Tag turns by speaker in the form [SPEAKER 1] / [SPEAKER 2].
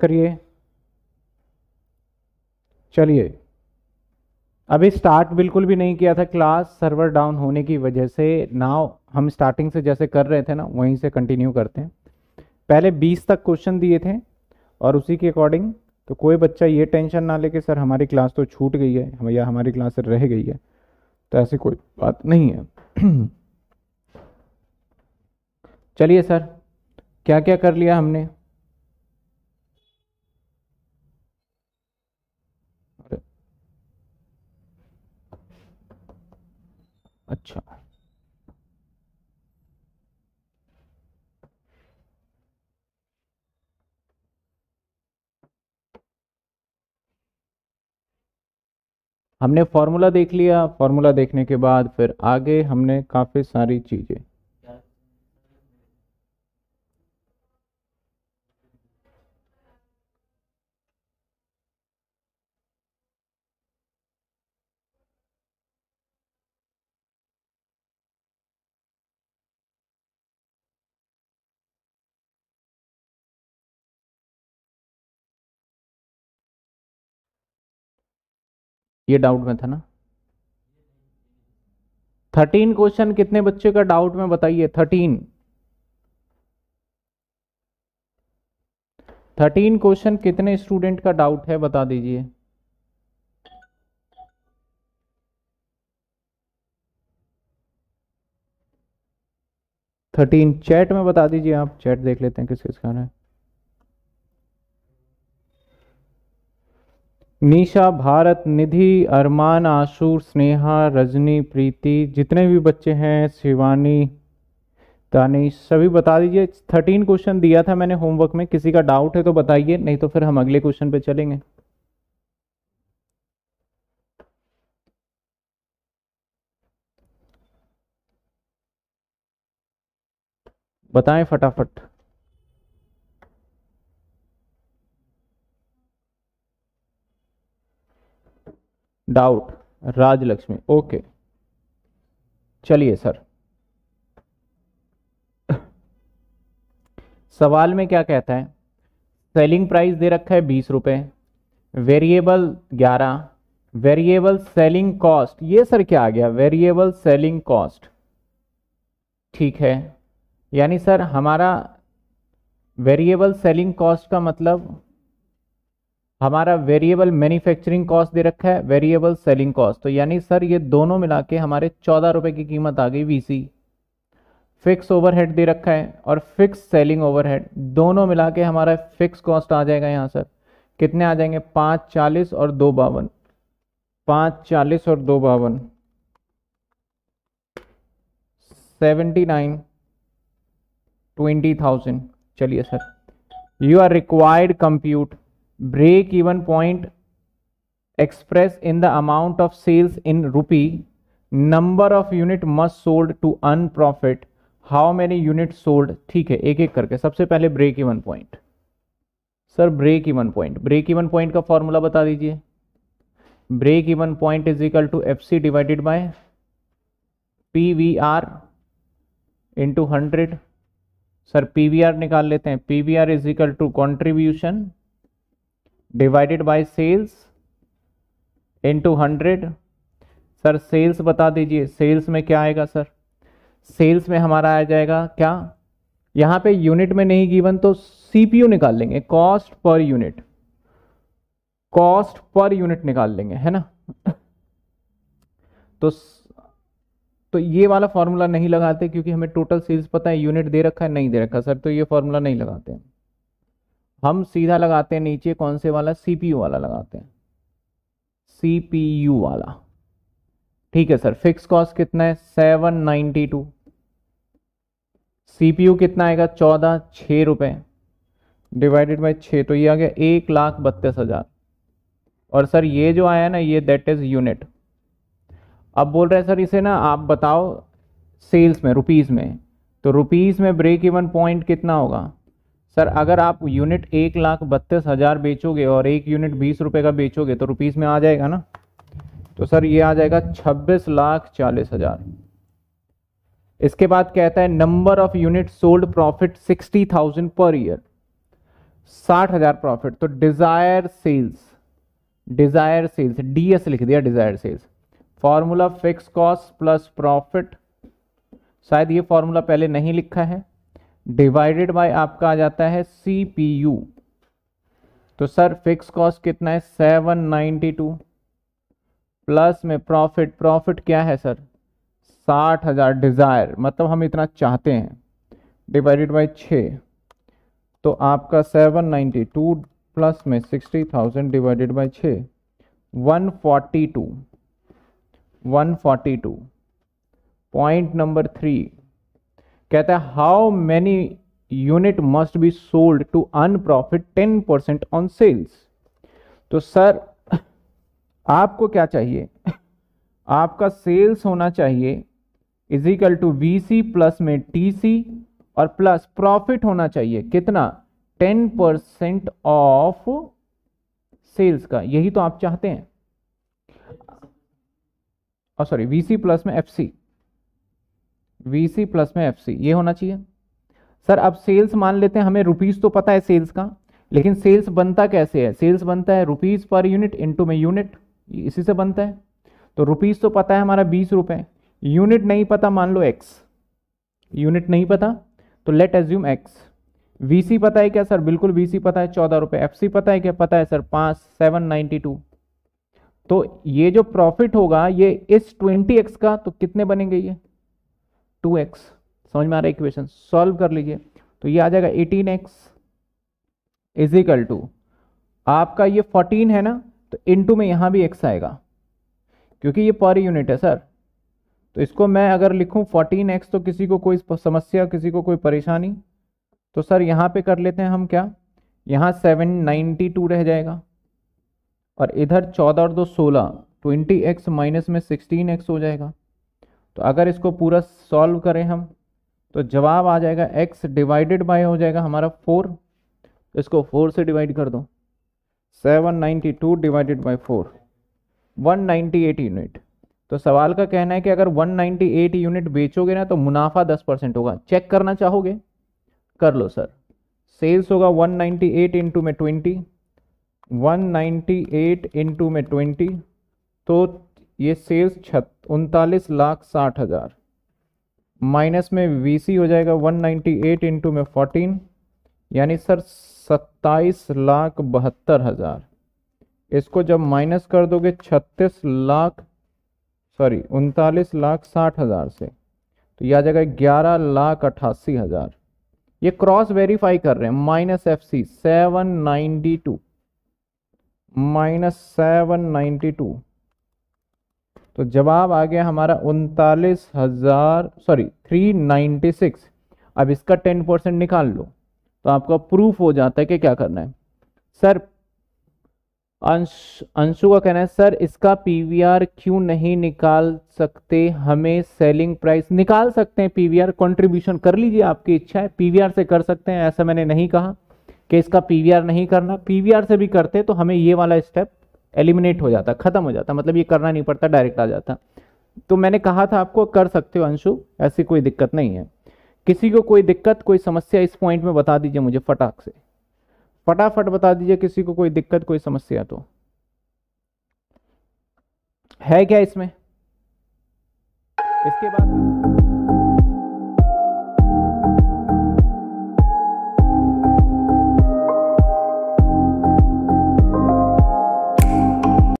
[SPEAKER 1] करिए चलिए अभी स्टार्ट बिल्कुल भी नहीं किया था क्लास सर्वर डाउन होने की वजह से नाव हम स्टार्टिंग से जैसे कर रहे थे ना वहीं से कंटिन्यू करते हैं पहले 20 तक क्वेश्चन दिए थे और उसी के अकॉर्डिंग तो कोई बच्चा ये टेंशन ना लेके सर हमारी क्लास तो छूट गई है या हमारी क्लास रह गई है तो ऐसी कोई बात नहीं है चलिए सर क्या क्या कर लिया हमने अच्छा हमने फॉर्मूला देख लिया फॉर्मूला देखने के बाद फिर आगे हमने काफ़ी सारी चीज़ें ये डाउट में था ना थर्टीन क्वेश्चन कितने बच्चे का डाउट में बताइए थर्टीन थर्टीन क्वेश्चन कितने स्टूडेंट का डाउट है बता दीजिए थर्टीन चैट में बता दीजिए आप चैट देख लेते हैं किस किस का है निशा भारत निधि अरमान आशूर स्नेहा रजनी प्रीति जितने भी बच्चे हैं शिवानी दानिश सभी बता दीजिए थर्टीन क्वेश्चन दिया था मैंने होमवर्क में किसी का डाउट है तो बताइए नहीं तो फिर हम अगले क्वेश्चन पे चलेंगे बताएं फटाफट डाउट राजलक्ष्मी ओके चलिए सर सवाल में क्या कहता है सेलिंग प्राइस दे रखा है बीस रुपये वेरिएबल ग्यारह वेरिएबल सेलिंग कॉस्ट ये सर क्या आ गया वेरिएबल सेलिंग कॉस्ट ठीक है यानी सर हमारा वेरिएबल सेलिंग कॉस्ट का मतलब हमारा वेरिएबल मैन्युफैक्चरिंग कॉस्ट दे रखा है वेरिएबल सेलिंग कॉस्ट तो यानी सर ये दोनों मिला के हमारे चौदह रुपये की कीमत आ गई वीसी फिक्स ओवरहेड दे रखा है और फिक्स सेलिंग ओवरहेड दोनों मिला के हमारा फिक्स कॉस्ट आ जाएगा यहाँ सर कितने आ जाएंगे पाँच चालीस और दो बावन पाँच चालीस और दो बावन सेवेंटी नाइन ट्वेंटी थाउजेंड चलिए sir you are required compute break even point express in the amount of sales in rupee number of unit must sold to earn profit how many unit sold ठीक है एक एक करके सबसे पहले break even point sir break even point break even point का formula बता दीजिए break even point is equal to F C divided by P V are into hundred sir P V R निकाल लेते हैं P V R is equal to contribution divided by sales into hundred sir sales बता दीजिए sales में क्या आएगा sir sales में हमारा आ जाएगा क्या यहाँ पे यूनिट में नहीं गिवन तो सीपीयू निकाल लेंगे cost per unit cost per unit निकाल लेंगे है ना तो तो ये वाला फार्मूला नहीं लगाते क्योंकि हमें टोटल सेल्स पता है यूनिट दे रखा है नहीं दे रखा सर तो ये फार्मूला नहीं लगाते हैं हम सीधा लगाते हैं नीचे कौन से वाला सीपीयू वाला लगाते हैं सीपीयू वाला ठीक है सर फिक्स कॉस्ट कितना है सेवन नाइन्टी टू सीपीयू कितना आएगा चौदह छः रुपये डिवाइडेड बाई छः तो ये आ गया एक लाख बत्तीस हज़ार और सर ये जो आया ना ये दैट इज़ यूनिट अब बोल रहे हैं सर इसे ना आप बताओ सेल्स में रुपीज़ में तो रुपीज़ में ब्रेक इवन पॉइंट कितना होगा सर अगर आप यूनिट एक लाख बत्तीस हज़ार बेचोगे और एक यूनिट बीस रुपये का बेचोगे तो रुपीस में आ जाएगा ना तो सर ये आ जाएगा छब्बीस लाख चालीस हज़ार इसके बाद कहता है number of unit sold profit sixty thousand per year साठ हज़ार प्रॉफिट तो desire sales desire sales D लिख दिया desire sales formula fix cost plus profit शायद ये फॉर्मूला पहले नहीं लिखा है डिवाइडेड बाय आपका आ जाता है सी पी यू तो सर फिक्स कॉस्ट कितना है सेवन नाइन्टी टू प्लस में प्रॉफिट प्रॉफिट क्या है सर साठ हज़ार डिज़ायर मतलब हम इतना चाहते हैं डिवाइडेड बाई छः तो आपका सेवन नाइन्टी टू प्लस में सिक्सटी थाउजेंड डिवाइडेड बाई छः one forty two one forty two point number three कहता है how many unit must be sold to earn profit ten percent on sales तो sir आपको क्या चाहिए आपका sales होना चाहिए equal to V C plus में टी सी और प्लस प्रॉफिट होना चाहिए कितना टेन परसेंट ऑफ सेल्स का यही तो आप चाहते हैं सॉरी वी सी प्लस में F C V C plus में एफ सी ये होना चाहिए सर अब सेल्स मान लेते हैं हमें रुपीज़ तो पता है सेल्स का लेकिन सेल्स बनता कैसे है सेल्स बनता है रुपीज़ पर यूनिट इंटू में यूनिट इसी से बनता है तो रुपीज़ तो पता है हमारा बीस रुपये यूनिट नहीं पता मान लो एक्स यूनिट नहीं पता तो लेट एज्यूम एक्स वी पता है क्या सर बिल्कुल वी पता है चौदह रुपये एफ पता है क्या पता है सर पाँच सेवन नाइन्टी टू तो ये जो प्रॉफिट होगा ये इस ट्वेंटी एक्स का तो कितने बनेंगे ये टू एक्स समझ में आ रहा है इक्वेशन सॉल्व कर लीजिए तो ये आ जाएगा एटीन एक्स इजिकल टू आपका ये फोर्टीन है ना तो इनटू में यहाँ भी एक्स आएगा क्योंकि ये पर यूनिट है सर तो इसको मैं अगर लिखूं फोर्टीन एक्स तो किसी को कोई समस्या किसी को कोई परेशानी तो सर यहाँ पे कर लेते हैं हम क्या यहाँ सेवन नाइन्टी टू रह जाएगा और इधर चौदह और दो सोलह ट्वेंटी एक्स माइनस में सिक्सटीन एक्स हो जाएगा तो अगर इसको पूरा सॉल्व करें हम तो जवाब आ जाएगा एक्स डिवाइडेड बाय हो जाएगा हमारा फोर इसको फोर से डिवाइड कर दो seven ninety two divided by four one ninety eight unit तो सवाल का कहना है कि अगर वन नाइन्टी एट यूनिट बेचोगे ना तो मुनाफा दस परसेंट होगा चेक करना चाहोगे कर लो सर सेल्स होगा वन नाइन्टी एट इंटू में twenty one ninety eight into में ट्वेंटी तो ये सेल्स छत उनतालीस लाख साठ हज़ार माइनस में वीसी हो जाएगा 198 नाइन्टी एट इंटू में फोर्टीन यानी सर सत्ताईस लाख बहत्तर हज़ार इसको जब माइनस कर दोगे छत्तीस लाख सॉरी उनतालीस लाख साठ हज़ार से तो यह आ जाएगा ग्यारह लाख अट्ठासी हज़ार ये क्रॉस वेरीफाई कर रहे हैं minus F C seven ninety two minus seven ninety two तो जवाब आ गया हमारा उनतालीस हज़ार सॉरी थ्री नाइन्टी सिक्स अब इसका टेन परसेंट निकाल लो तो आपका प्रूफ हो जाता है कि क्या करना है सर अंश अंशु का कहना है सर इसका पीवीआर क्यों नहीं निकाल सकते हमें सेलिंग प्राइस निकाल सकते हैं पीवीआर कंट्रीब्यूशन कर लीजिए आपकी इच्छा है पीवीआर से कर सकते हैं ऐसा मैंने नहीं कहा कि इसका पीवीआर नहीं करना पीवीआर से भी करते तो हमें ये वाला स्टेप एलिमिनेट हो जाता ख़त्म हो जाता मतलब ये करना नहीं पड़ता डायरेक्ट आ जाता तो मैंने कहा था आपको कर सकते हो अंशु ऐसी कोई दिक्कत नहीं है किसी को कोई दिक्कत कोई समस्या इस पॉइंट में बता दीजिए मुझे फटाक से फटाफट बता दीजिए किसी को कोई दिक्कत कोई समस्या तो है क्या इसमें इसके बाद